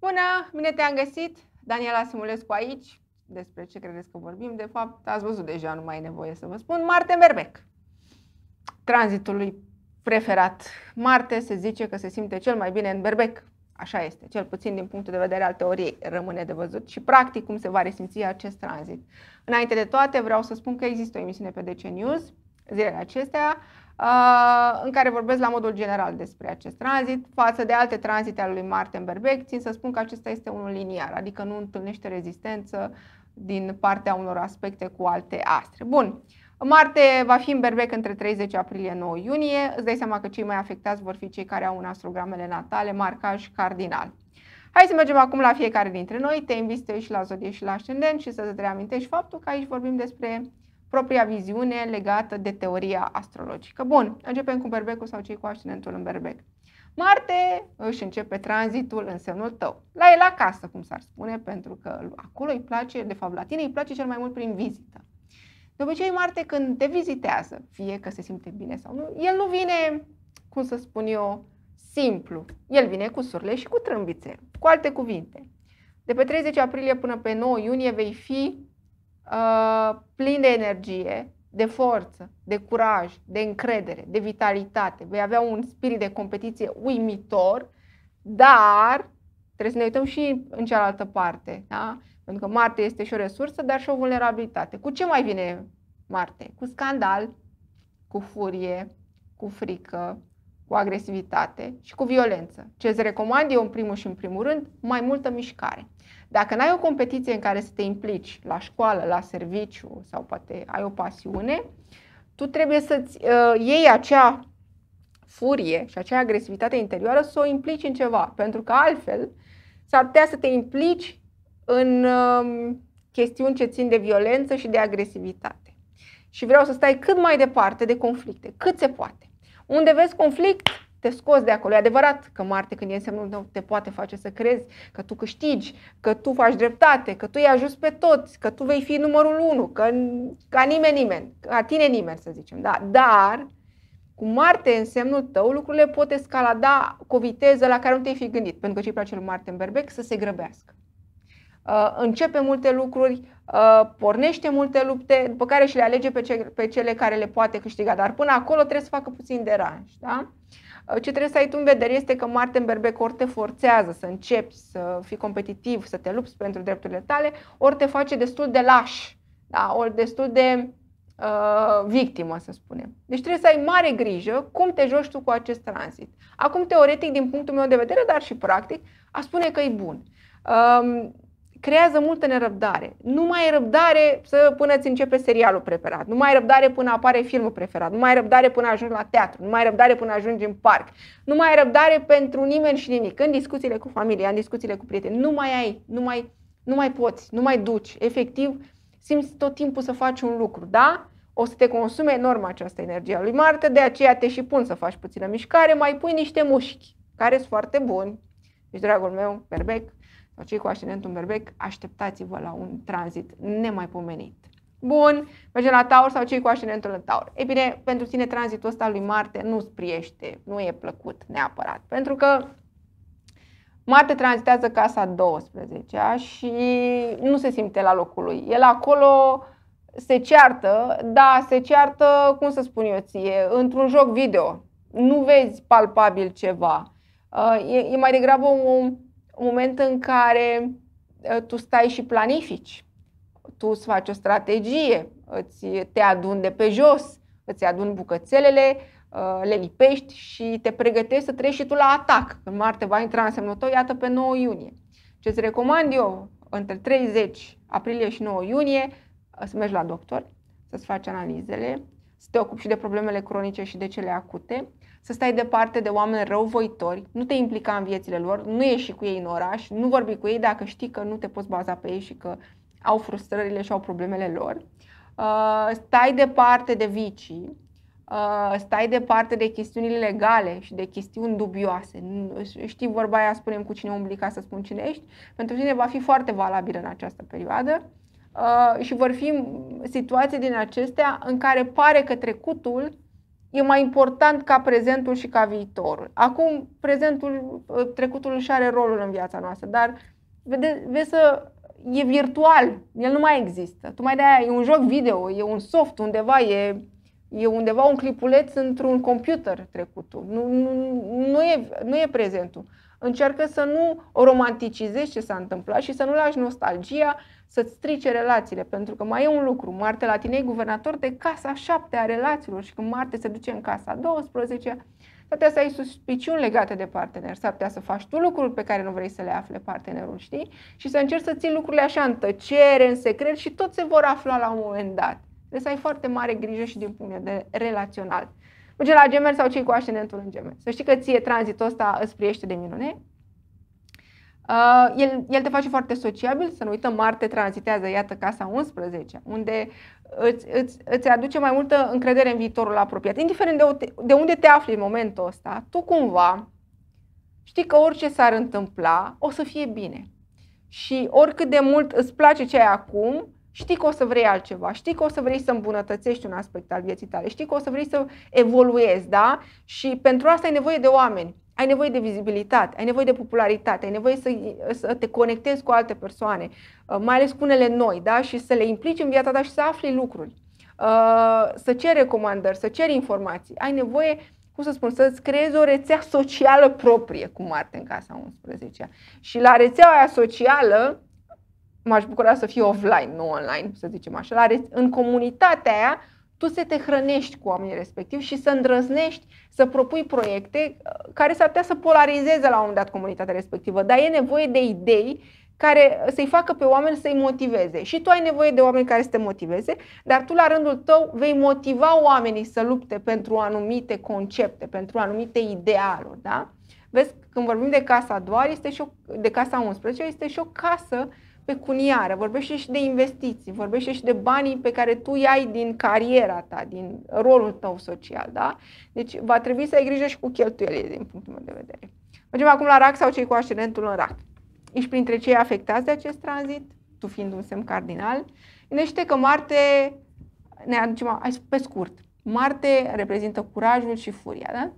Bună, bine te-am găsit! Daniela Simulescu aici. Despre ce credeți că vorbim? De fapt, ați văzut deja, nu mai e nevoie să vă spun. Marte Berbec. Tranzitului preferat. Marte se zice că se simte cel mai bine în Berbec. Așa este, cel puțin din punctul de vedere al teoriei rămâne de văzut și practic cum se va resimți acest tranzit. Înainte de toate vreau să spun că există o emisiune pe DC News zilele acestea Uh, în care vorbesc la modul general despre acest tranzit. Față de alte tranzite ale lui în Berbec, țin să spun că acesta este unul liniar, adică nu întâlnește rezistență din partea unor aspecte cu alte astre. Bun. Marte va fi în berbec între 30 aprilie 9 iunie. Îți dai seama că cei mai afectați vor fi cei care au în astrogramele natale marcaj cardinal. Hai să mergem acum la fiecare dintre noi. Te invit să la zodie și la ascendent și să te reamintești faptul că aici vorbim despre propria viziune legată de teoria astrologică. Bun, începem cu berbecul sau cei cu ascendentul în berbec. Marte își începe tranzitul în semnul tău. La el acasă, cum s-ar spune, pentru că acolo îi place, de fapt la tine îi place cel mai mult prin vizită. De obicei, Marte când te vizitează, fie că se simte bine sau nu, el nu vine, cum să spun eu, simplu. El vine cu surle și cu trâmbițe. Cu alte cuvinte, de pe 30 aprilie până pe 9 iunie vei fi Uh, plin de energie, de forță, de curaj, de încredere, de vitalitate. Vei avea un spirit de competiție uimitor, dar trebuie să ne uităm și în cealaltă parte. Da? Pentru că Marte este și o resursă, dar și o vulnerabilitate. Cu ce mai vine Marte? Cu scandal, cu furie, cu frică, cu agresivitate și cu violență. Ce îți recomand eu în primul și în primul rând, mai multă mișcare. Dacă n-ai o competiție în care să te implici la școală, la serviciu sau poate ai o pasiune, tu trebuie să-ți uh, iei acea furie și acea agresivitate interioară să o implici în ceva, pentru că altfel s-ar putea să te implici în uh, chestiuni ce țin de violență și de agresivitate. Și vreau să stai cât mai departe de conflicte, cât se poate. Unde vezi conflict, te scoți de acolo. E adevărat că Marte, când e semnul tău, te poate face să crezi că tu câștigi, că tu faci dreptate, că tu i-ai ajuns pe toți, că tu vei fi numărul unu, că ca nimeni nimeni, ca tine nimeni, să zicem. Da? Dar cu Marte în semnul tău, lucrurile pot escalada cu o viteză la care nu te-ai fi gândit, pentru că cei place lui Marte în berbec să se grăbească. Uh, începe multe lucruri, uh, pornește multe lupte, după care și le alege pe, ce, pe cele care le poate câștiga. Dar până acolo trebuie să facă puțin deranj. Da? Uh, Uh, ce trebuie să ai tu în vedere este că Marte berbec ori te forțează să începi să fii competitiv, să te lupți pentru drepturile tale, ori te face destul de laș, da? ori destul de uh, victimă, să spunem. Deci trebuie să ai mare grijă cum te joci tu cu acest tranzit. Acum, teoretic, din punctul meu de vedere, dar și practic, a spune că e bun. Um, creează multă nerăbdare. Nu mai e răbdare să până ți începe serialul preferat, nu mai e răbdare până apare filmul preferat, nu mai e răbdare până ajungi la teatru, nu mai e răbdare până ajungi în parc, nu mai e răbdare pentru nimeni și nimic. În discuțiile cu familia, în discuțiile cu prieteni, nu mai ai, nu mai, nu mai poți, nu mai duci. Efectiv, simți tot timpul să faci un lucru, da? O să te consume enorm această energie a lui Marte, de aceea te și pun să faci puțină mișcare, mai pui niște mușchi, care sunt foarte buni. Deci, dragul meu, perbec, sau cei cu ascendentul în berbec, așteptați-vă la un tranzit nemaipomenit. Bun, mergem la Taur sau cei cu ascendentul în Taur. E bine, pentru tine tranzitul ăsta lui Marte nu spriește, nu e plăcut neapărat, pentru că Marte tranzitează casa 12 și nu se simte la locul lui. El acolo se ceartă, da, se ceartă, cum să spun eu ție, într-un joc video. Nu vezi palpabil ceva. Uh, e, e mai degrabă un, în moment în care ă, tu stai și planifici, tu îți faci o strategie, îți, te adun de pe jos, îți adun bucățelele, ă, le lipești și te pregătești să treci și tu la atac. În Marte va intra în tău, iată, pe 9 iunie. Ce îți recomand eu, între 30 aprilie și 9 iunie, ă, să mergi la doctor, să-ți faci analizele, să te ocupi și de problemele cronice și de cele acute, să stai departe de oameni răuvoitori, nu te implica în viețile lor, nu ieși cu ei în oraș, nu vorbi cu ei dacă știi că nu te poți baza pe ei și că au frustrările și au problemele lor. Uh, stai departe de vicii, uh, stai departe de chestiunile legale și de chestiuni dubioase. Știi vorba aia, spunem cu cine umbli ca să spun cine ești, pentru tine va fi foarte valabilă în această perioadă. Uh, și vor fi situații din acestea în care pare că trecutul e mai important ca prezentul și ca viitorul. Acum, prezentul, ă, trecutul își are rolul în viața noastră, dar vede, vezi să e virtual, el nu mai există. mai de e un joc video, e un soft undeva, e, e undeva un clipuleț într-un computer trecutul. Nu, nu, nu, e, nu e prezentul. Încearcă să nu romanticizezi ce s-a întâmplat și să nu lași nostalgia să-ți strice relațiile, pentru că mai e un lucru. Marte la tine e guvernator de casa 7 a relațiilor și când Marte se duce în casa 12, s-ar putea să ai suspiciuni legate de partener, s-ar putea să faci tu lucruri pe care nu vrei să le afle partenerul, știi? Și să încerci să ții lucrurile așa în tăcere, în secret și tot se vor afla la un moment dat. Deci să ai foarte mare grijă și din punct de relațional. Merge la gemeni sau cei cu ascendentul în gemeni. Să știi că ție tranzitul ăsta îți priește de minune, Uh, el, el te face foarte sociabil, să nu uităm, Marte tranzitează, iată, casa 11, unde îți, îți, îți aduce mai multă încredere în viitorul apropiat. Indiferent de, de unde te afli în momentul ăsta, tu cumva știi că orice s-ar întâmpla, o să fie bine. Și oricât de mult îți place ce ai acum, știi că o să vrei altceva, știi că o să vrei să îmbunătățești un aspect al vieții tale, știi că o să vrei să evoluezi, da? Și pentru asta ai nevoie de oameni ai nevoie de vizibilitate, ai nevoie de popularitate, ai nevoie să, să te conectezi cu alte persoane, uh, mai ales cu unele noi, da? și să le implici în viața ta și să afli lucruri, uh, să ceri recomandări, să ceri informații. Ai nevoie, cum să spun, să-ți creezi o rețea socială proprie, cum Marte în casa 11 Și la rețeaua aia socială, m-aș bucura să fie offline, nu online, să zicem așa, la re- în comunitatea aia, tu să te hrănești cu oamenii respectivi și să îndrăznești să propui proiecte uh, care s-ar putea să polarizeze la un moment dat comunitatea respectivă, dar e nevoie de idei care să-i facă pe oameni să-i motiveze. Și tu ai nevoie de oameni care să te motiveze, dar tu la rândul tău vei motiva oamenii să lupte pentru anumite concepte, pentru anumite idealuri. Da? Vezi, când vorbim de casa a doua, este și o, de casa 11, este și o casă uh, pecuniară, vorbește și de investiții, vorbește și de banii pe care tu i ai din cariera ta, din rolul tău social, da? Deci va trebui să ai grijă și cu cheltuielile din punctul meu de vedere. Mergem acum la rac sau cei cu ascendentul în rac. Ești printre cei afectați de acest tranzit, tu fiind un semn cardinal. Gândește că Marte, ne aducem pe scurt, Marte reprezintă curajul și furia, da?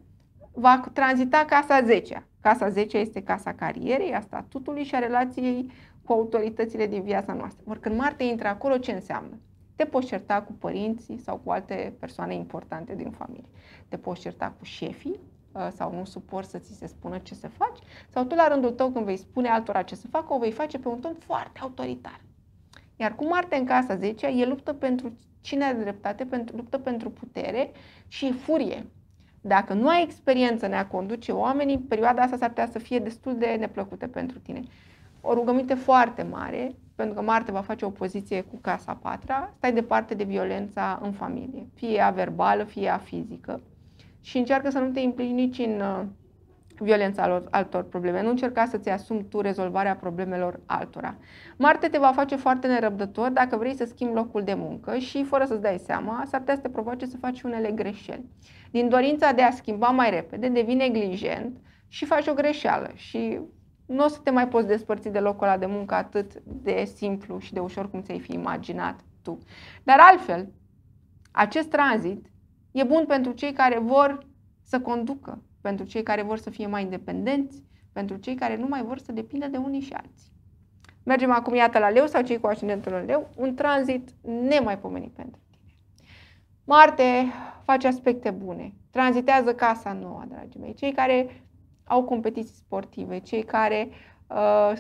Va tranzita casa 10 -a. Casa 10 este casa carierei, a statutului și a relației cu autoritățile din viața noastră. Ori când Marte intră acolo, ce înseamnă? Te poți certa cu părinții sau cu alte persoane importante din familie. Te poți certa cu șefii uh, sau nu suport să ți se spună ce să faci, sau tu la rândul tău când vei spune altora ce să facă, o vei face pe un ton foarte autoritar. Iar cu Marte în casa 10 e luptă pentru cine are dreptate, pentru, luptă pentru putere și furie. Dacă nu ai experiență în a conduce oamenii, perioada asta s-ar putea să fie destul de neplăcută pentru tine o rugăminte foarte mare, pentru că Marte va face o poziție cu casa patra, stai departe de violența în familie, fie a verbală, fie a fizică și încearcă să nu te implici nici în uh, violența altor probleme. Nu încerca să-ți asumi tu rezolvarea problemelor altora. Marte te va face foarte nerăbdător dacă vrei să schimbi locul de muncă și, fără să-ți dai seama, s-ar putea să te provoace să faci unele greșeli. Din dorința de a schimba mai repede, devii neglijent și faci o greșeală și nu o să te mai poți despărți de locul ăla de muncă atât de simplu și de ușor cum ți-ai fi imaginat tu. Dar altfel, acest tranzit e bun pentru cei care vor să conducă, pentru cei care vor să fie mai independenți, pentru cei care nu mai vor să depindă de unii și alții. Mergem acum, iată, la leu sau cei cu ascendentul în leu, un tranzit nemaipomenit pentru tine. Marte face aspecte bune, tranzitează casa nouă, dragii mei. Cei care au competiții sportive, cei care uh,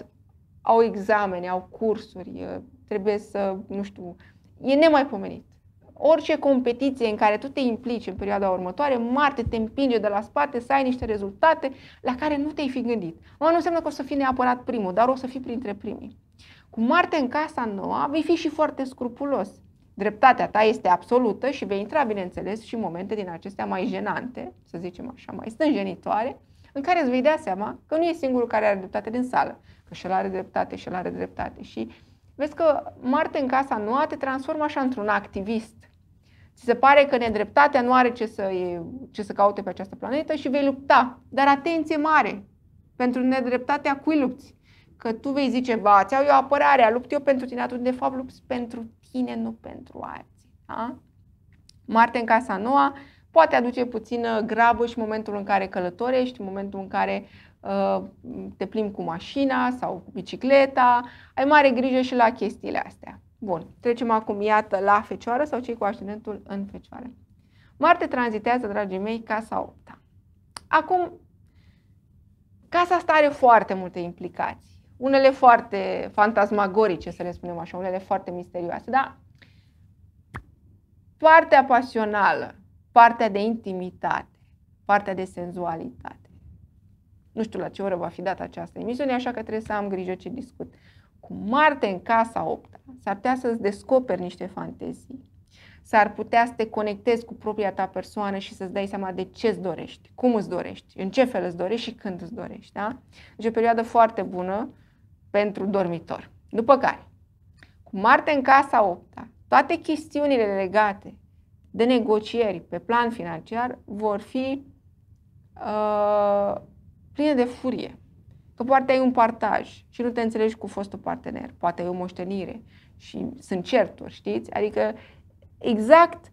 au examene, au cursuri, uh, trebuie să, nu știu, e nemaipomenit. Orice competiție în care tu te implici în perioada următoare, Marte te împinge de la spate să ai niște rezultate la care nu te-ai fi gândit. Mă, nu înseamnă că o să fii neapărat primul, dar o să fii printre primii. Cu Marte în casa nouă, vei fi și foarte scrupulos. Dreptatea ta este absolută și vei intra, bineînțeles, și în momente din acestea mai jenante, să zicem așa, mai stânjenitoare, în care îți vei da seama că nu e singurul care are dreptate din sală, că și el are dreptate și el are dreptate. Și vezi că Marte în casa noua te transformă așa într-un activist. Ți se pare că nedreptatea nu are ce să, e, ce să caute pe această planetă și vei lupta. Dar atenție mare! Pentru nedreptatea cui lupți? Că tu vei zice, ba, ți-au eu apărarea, lupt eu pentru tine, atunci de fapt lupți pentru tine, nu pentru alții. Da? Marte în casa noua poate aduce puțină grabă și momentul în care călătorești, momentul în care uh, te plimbi cu mașina sau cu bicicleta. Ai mare grijă și la chestiile astea. Bun, trecem acum, iată, la fecioară sau cei cu ascendentul în fecioară. Marte tranzitează, dragii mei, casa 8 Acum, casa asta are foarte multe implicații. Unele foarte fantasmagorice, să le spunem așa, unele foarte misterioase, dar partea pasională, partea de intimitate, partea de senzualitate. Nu știu la ce oră va fi dată această emisiune, așa că trebuie să am grijă ce discut. Cu Marte în casa 8 s-ar putea să-ți descoperi niște fantezii. S-ar putea să te conectezi cu propria ta persoană și să-ți dai seama de ce îți dorești, cum îți dorești, în ce fel îți dorești și când îți dorești. Da? Deci o perioadă foarte bună pentru dormitor. După care, cu Marte în casa 8 toate chestiunile legate de negocieri pe plan financiar vor fi uh, pline de furie. Că poate ai un partaj și nu te înțelegi cu fostul partener, poate ai o moștenire și sunt certuri, știți? Adică exact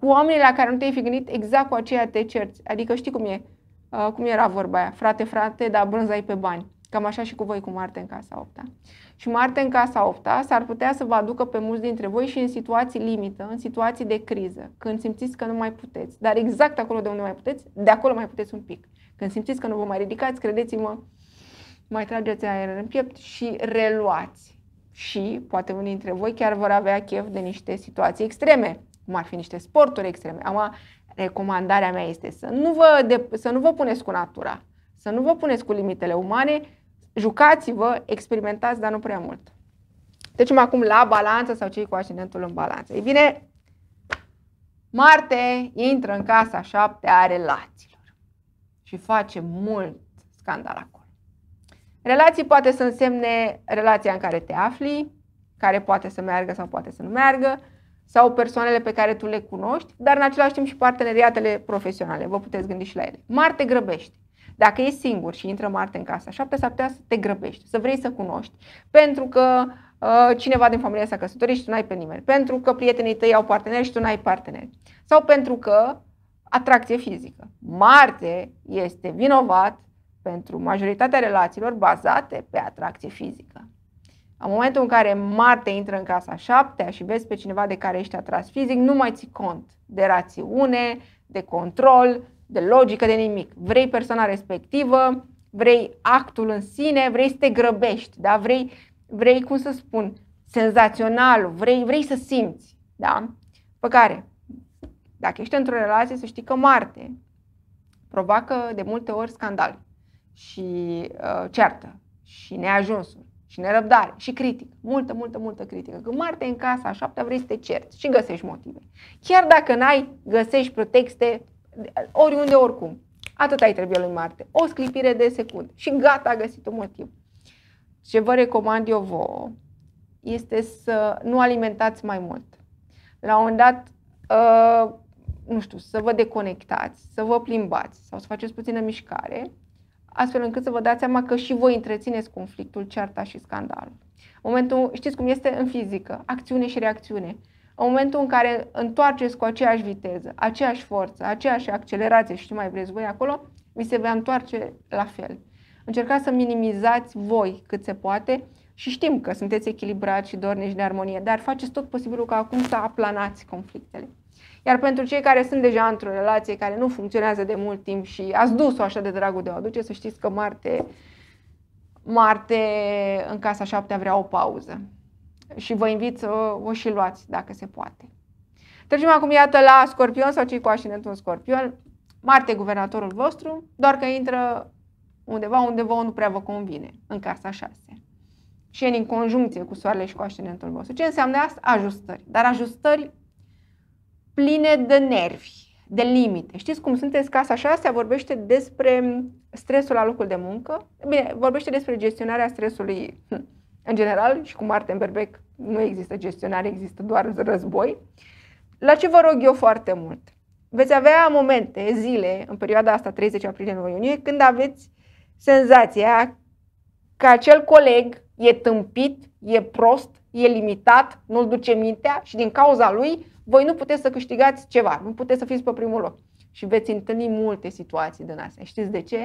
cu oamenii la care nu te-ai fi gândit, exact cu aceea te cerți. Adică știi cum e, uh, cum era vorba aia, frate, frate, dar brânza ai pe bani. Cam așa și cu voi cu Marte în casa 8 Și Marte în casa 8 s-ar putea să vă aducă pe mulți dintre voi și în situații limită, în situații de criză, când simțiți că nu mai puteți. Dar exact acolo de unde mai puteți, de acolo mai puteți un pic. Când simțiți că nu vă mai ridicați, credeți-mă, mai trageți aer în piept și reluați. Și poate unii dintre voi chiar vor avea chef de niște situații extreme, cum ar fi niște sporturi extreme. Ama, recomandarea mea este să nu vă, de, să nu vă puneți cu natura, să nu vă puneți cu limitele umane, Jucați-vă, experimentați, dar nu prea mult. Trecem acum la balanță sau cei cu ascendentul în balanță. Ei bine, Marte intră în casa șapte a relațiilor și face mult scandal acolo. Relații poate să însemne relația în care te afli, care poate să meargă sau poate să nu meargă, sau persoanele pe care tu le cunoști, dar în același timp și parteneriatele profesionale. Vă puteți gândi și la ele. Marte grăbește. Dacă ești singur și intră Marte în casa 7, s-ar putea să te grăbești, să vrei să cunoști, pentru că uh, cineva din familia s-a căsătorit și tu n-ai pe nimeni, pentru că prietenii tăi au parteneri și tu n-ai parteneri, sau pentru că atracție fizică. Marte este vinovat pentru majoritatea relațiilor bazate pe atracție fizică. În momentul în care Marte intră în casa șaptea și vezi pe cineva de care ești atras fizic, nu mai ții cont de rațiune, de control, de logică, de nimic. Vrei persoana respectivă, vrei actul în sine, vrei să te grăbești, da? vrei, vrei, cum să spun, senzațional, vrei, vrei să simți. Da? Pe care, dacă ești într-o relație, să știi că Marte provoacă de multe ori scandal și uh, ceartă și neajunsul și nerăbdare și critică, multă, multă, multă critică. Că Marte în casa a șaptea vrei să te cerți și găsești motive. Chiar dacă n-ai, găsești pretexte oriunde, oricum. Atât ai trebuie lui Marte. O sclipire de secund. Și gata, a găsit un motiv. Ce vă recomand eu vouă este să nu alimentați mai mult. La un dat, uh, nu știu, să vă deconectați, să vă plimbați sau să faceți puțină mișcare, astfel încât să vă dați seama că și voi întrețineți conflictul, cearta și scandalul. Momentul, știți cum este în fizică, acțiune și reacțiune în momentul în care întoarceți cu aceeași viteză, aceeași forță, aceeași accelerație și ce mai vreți voi acolo, mi se va întoarce la fel. Încercați să minimizați voi cât se poate și știm că sunteți echilibrați și dornici de armonie, dar faceți tot posibilul ca acum să aplanați conflictele. Iar pentru cei care sunt deja într-o relație care nu funcționează de mult timp și ați dus-o așa de dragul de o aduce, să știți că Marte, Marte în casa șaptea vrea o pauză și vă invit să o și luați dacă se poate. Trecem acum, iată, la Scorpion sau cei cu ascendentul Scorpion. Marte, guvernatorul vostru, doar că intră undeva unde vă nu prea vă convine, în casa 6. Și e în conjuncție cu soarele și cu ascendentul vostru. Ce înseamnă asta? Ajustări. Dar ajustări pline de nervi, de limite. Știți cum sunteți casa 6 vorbește despre stresul la locul de muncă? Bine, vorbește despre gestionarea stresului hm, în general și cu în Berbec nu există gestionare, există doar război. La ce vă rog eu foarte mult? Veți avea momente, zile, în perioada asta 30 aprilie 9 iunie, când aveți senzația că acel coleg e tâmpit, e prost, e limitat, nu-l duce mintea și din cauza lui voi nu puteți să câștigați ceva, nu puteți să fiți pe primul loc. Și veți întâlni multe situații din astea. Știți de ce?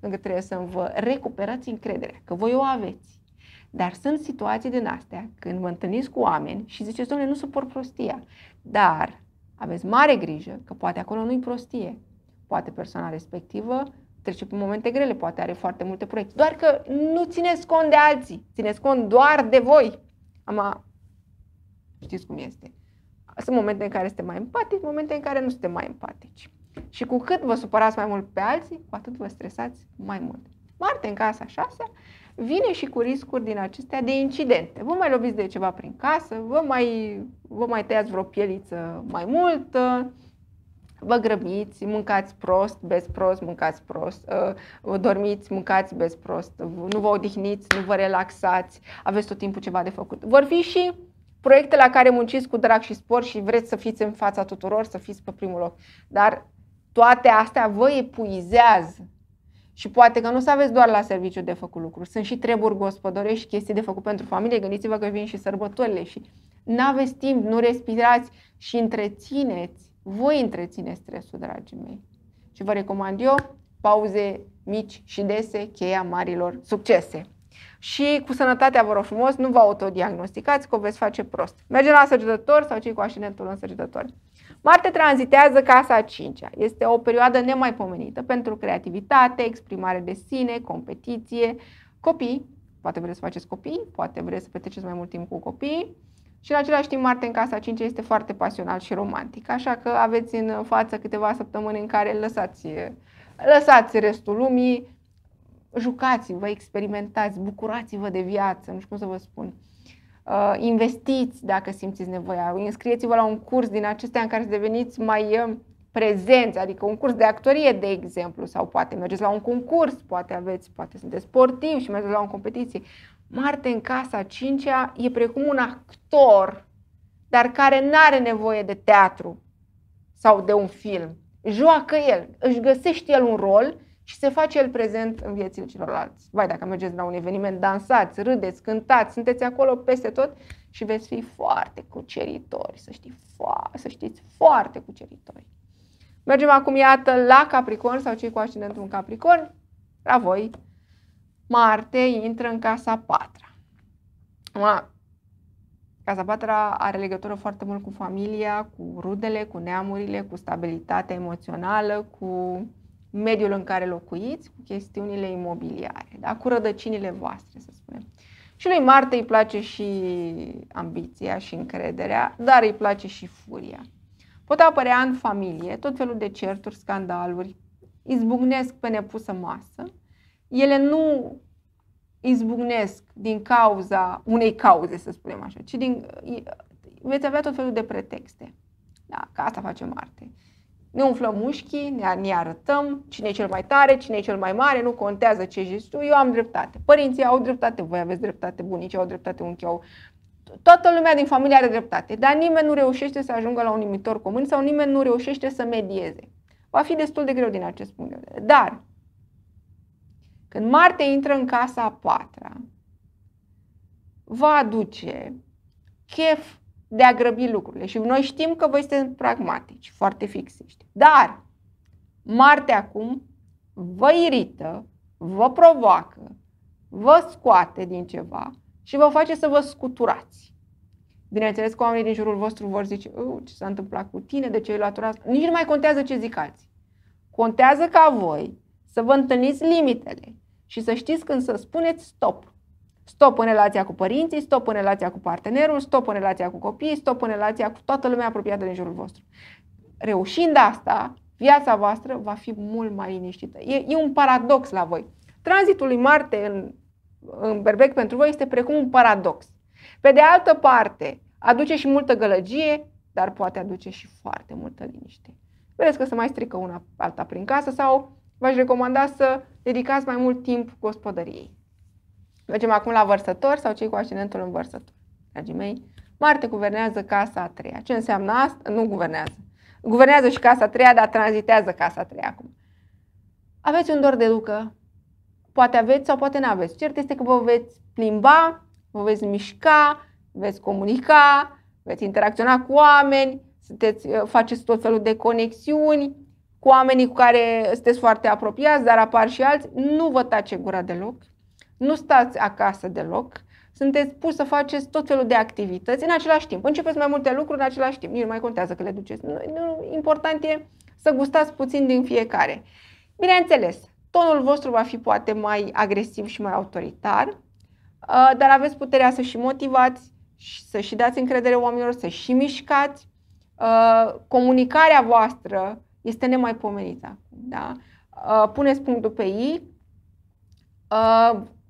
Pentru că trebuie să vă recuperați încrederea, că voi o aveți. Dar sunt situații din astea când vă întâlniți cu oameni și ziceți, domnule, nu suport prostia, dar aveți mare grijă că poate acolo nu-i prostie. Poate persoana respectivă trece prin momente grele, poate are foarte multe proiecte. Doar că nu țineți cont de alții, țineți cont doar de voi. Ama, știți cum este. Sunt momente în care suntem mai empatici, momente în care nu suntem mai empatici. Și cu cât vă supărați mai mult pe alții, cu atât vă stresați mai mult. Marte, în casa 6 vine și cu riscuri din acestea de incidente. Vă mai loviți de ceva prin casă, vă mai, vă mai tăiați vreo pieliță mai mult, uh, vă grăbiți, mâncați prost, bez prost, mâncați prost, uh, vă dormiți, mâncați bez prost, nu vă odihniți, nu vă relaxați, aveți tot timpul ceva de făcut. Vor fi și proiecte la care munciți cu drag și spor și vreți să fiți în fața tuturor, să fiți pe primul loc. Dar toate astea vă epuizează și poate că nu să aveți doar la serviciu de făcut lucruri. Sunt și treburi gospodărești, chestii de făcut pentru familie. Gândiți-vă că vin și sărbătorile și nu aveți timp, nu respirați și întrețineți. Voi întrețineți stresul, dragii mei. Și vă recomand eu pauze mici și dese, cheia marilor succese. Și cu sănătatea, vă rog frumos, nu vă autodiagnosticați că o veți face prost. Mergem la sărgătător sau cei cu ascendentul în sărgătător. Marte tranzitează casa a cincea. Este o perioadă nemaipomenită pentru creativitate, exprimare de sine, competiție, copii. Poate vreți să faceți copii, poate vreți să petreceți mai mult timp cu copii. Și în același timp, Marte în casa 5 este foarte pasional și romantic, așa că aveți în față câteva săptămâni în care lăsați, lăsați restul lumii, jucați-vă, experimentați, bucurați-vă de viață, nu știu cum să vă spun. Uh, investiți dacă simțiți nevoia, înscrieți-vă la un curs din acestea în care să deveniți mai uh, prezenți, adică un curs de actorie, de exemplu, sau poate mergeți la un concurs, poate aveți, poate sunteți sportiv și mergeți la o competiție. Marte în casa 5 e precum un actor, dar care nu are nevoie de teatru sau de un film. Joacă el, își găsește el un rol și se face el prezent în viețile celorlalți. Vai, dacă mergeți la un eveniment, dansați, râdeți, cântați, sunteți acolo peste tot și veți fi foarte cuceritori, să, știi, fo- să știți, foarte cuceritori. Mergem acum, iată, la Capricorn sau cei cu ascendentul în Capricorn. La voi, Marte intră în casa patra. Ma, casa patra are legătură foarte mult cu familia, cu rudele, cu neamurile, cu stabilitatea emoțională, cu mediul în care locuiți, cu chestiunile imobiliare, da? cu rădăcinile voastre, să spunem. Și lui Marte îi place și ambiția și încrederea, dar îi place și furia. Pot apărea în familie tot felul de certuri, scandaluri, izbucnesc pe nepusă masă. Ele nu izbucnesc din cauza unei cauze, să spunem așa, ci din, veți avea tot felul de pretexte. Da, că asta face Marte ne umflăm mușchii, ne, ne arătăm cine e cel mai tare, cine e cel mai mare, nu contează ce zici eu am dreptate. Părinții au dreptate, voi aveți dreptate, bunicii au dreptate, unchii au... Toată lumea din familie are dreptate, dar nimeni nu reușește să ajungă la un numitor comun sau nimeni nu reușește să medieze. Va fi destul de greu din acest punct de vedere. Dar, când Marte intră în casa a patra, va aduce chef de a grăbi lucrurile. Și noi știm că voi sunteți pragmatici, foarte fixiști. Dar Marte acum vă irită, vă provoacă, vă scoate din ceva și vă face să vă scuturați. Bineînțeles că oamenii din jurul vostru vor zice, ă, ce s-a întâmplat cu tine, de ce ai luat asta? Nici nu mai contează ce zic alții. Contează ca voi să vă întâlniți limitele și să știți când să spuneți stop. Stop în relația cu părinții, stop în relația cu partenerul, stop în relația cu copiii, stop în relația cu toată lumea apropiată din jurul vostru. Reușind asta, viața voastră va fi mult mai liniștită. E, e un paradox la voi. Tranzitul lui Marte în, în berbec pentru voi este precum un paradox. Pe de altă parte, aduce și multă gălăgie, dar poate aduce și foarte multă liniște. Vedeți că se mai strică una alta prin casă sau v-aș recomanda să dedicați mai mult timp gospodăriei. Mergem acum la vărsător sau cei cu ascendentul în vărsător. Dragii mei, Marte guvernează casa a treia. Ce înseamnă asta? Nu guvernează. Guvernează și casa a treia, dar tranzitează casa a treia acum. Aveți un dor de ducă. Poate aveți sau poate nu aveți. Cert este că vă veți plimba, vă veți mișca, veți comunica, veți interacționa cu oameni, sunteți, uh, faceți tot felul de conexiuni cu oamenii cu care sunteți foarte apropiați, dar apar și alți. Nu vă tace gura deloc. Nu stați acasă deloc, sunteți pus să faceți tot felul de activități în același timp. Începeți mai multe lucruri în același timp. Nici nu mai contează că le duceți. Nu, nu, important e să gustați puțin din fiecare. Bineînțeles, tonul vostru va fi poate mai agresiv și mai autoritar, uh, dar aveți puterea să și motivați, să și dați încredere oamenilor, să și mișcați. Uh, comunicarea voastră este nemaipomenită. Da? Uh, puneți punctul pe i,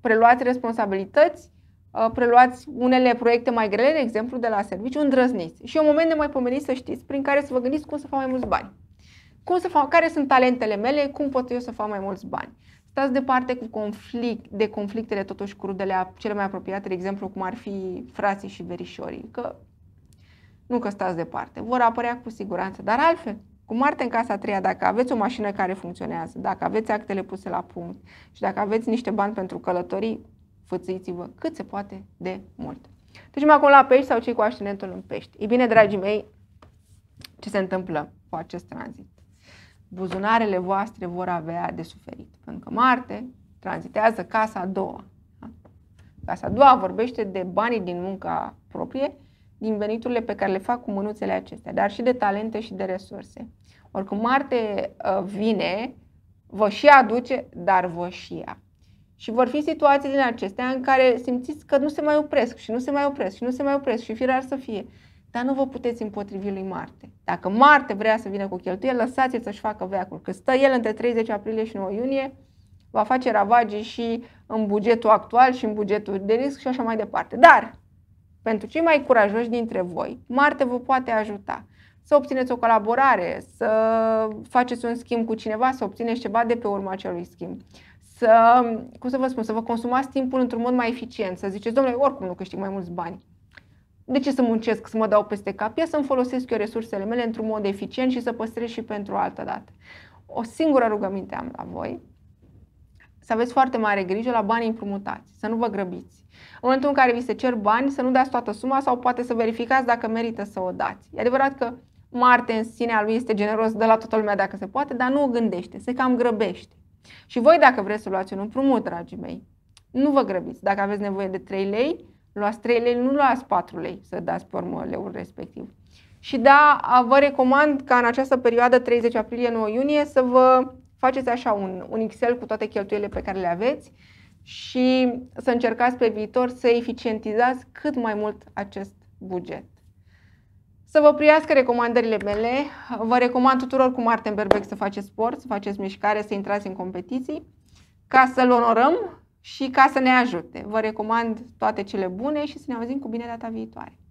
preluați responsabilități, uh, preluați unele proiecte mai grele, de exemplu, de la serviciu, îndrăzniți. Și e un moment de mai pomenit să știți, prin care să vă gândiți cum să fac mai mulți bani. Cum să fac, care sunt talentele mele, cum pot eu să fac mai mulți bani. Stați departe cu conflict, de conflictele totuși crudele, cele mai apropiate, de exemplu, cum ar fi frații și verișorii, că nu că stați departe, vor apărea cu siguranță, dar altfel, cu Marte în casa treia, dacă aveți o mașină care funcționează, dacă aveți actele puse la punct și dacă aveți niște bani pentru călătorii, fățuiți-vă cât se poate de mult. Trecem acum la pești sau cei cu aștenentul în pești. Ei bine, dragii mei, ce se întâmplă cu acest tranzit? Buzunarele voastre vor avea de suferit, pentru că Marte tranzitează casa a doua. Casa a doua vorbește de banii din munca proprie din veniturile pe care le fac cu mânuțele acestea, dar și de talente și de resurse. Oricum Marte uh, vine, vă și aduce, dar vă și ia. Și vor fi situații din acestea în care simțiți că nu se mai opresc și nu se mai opresc și nu se mai opresc și firar să fie. Dar nu vă puteți împotrivi lui Marte. Dacă Marte vrea să vină cu cheltuie, lăsați-l să-și facă veacul. Că stă el între 30 aprilie și 9 iunie, va face ravagii și în bugetul actual și în bugetul de risc și așa mai departe. Dar pentru cei mai curajoși dintre voi, Marte vă poate ajuta să obțineți o colaborare, să faceți un schimb cu cineva, să obțineți ceva de pe urma acelui schimb. Să, cum să vă spun, să vă consumați timpul într-un mod mai eficient, să ziceți, domnule, oricum nu câștig mai mulți bani. De ce să muncesc, să mă dau peste cap? Ia să-mi folosesc eu resursele mele într-un mod eficient și să păstrez și pentru altă dată. O singură rugăminte am la voi, să aveți foarte mare grijă la banii împrumutați, să nu vă grăbiți. În momentul în care vi se cer bani, să nu dați toată suma sau poate să verificați dacă merită să o dați. E adevărat că Marte în sine al lui este generos, de la toată lumea dacă se poate, dar nu o gândește, se cam grăbește. Și voi dacă vreți să luați un împrumut, dragii mei, nu vă grăbiți. Dacă aveți nevoie de 3 lei, luați 3 lei, nu luați 4 lei să dați pe urmă leul respectiv. Și da, vă recomand ca în această perioadă 30 aprilie-9 iunie să vă faceți așa un, un Excel cu toate cheltuielile pe care le aveți și să încercați pe viitor să eficientizați cât mai mult acest buget. Să vă priască recomandările mele. Vă recomand tuturor cu Martin Berbec să faceți sport, să faceți mișcare, să intrați în competiții, ca să-l onorăm și ca să ne ajute. Vă recomand toate cele bune și să ne auzim cu bine data viitoare.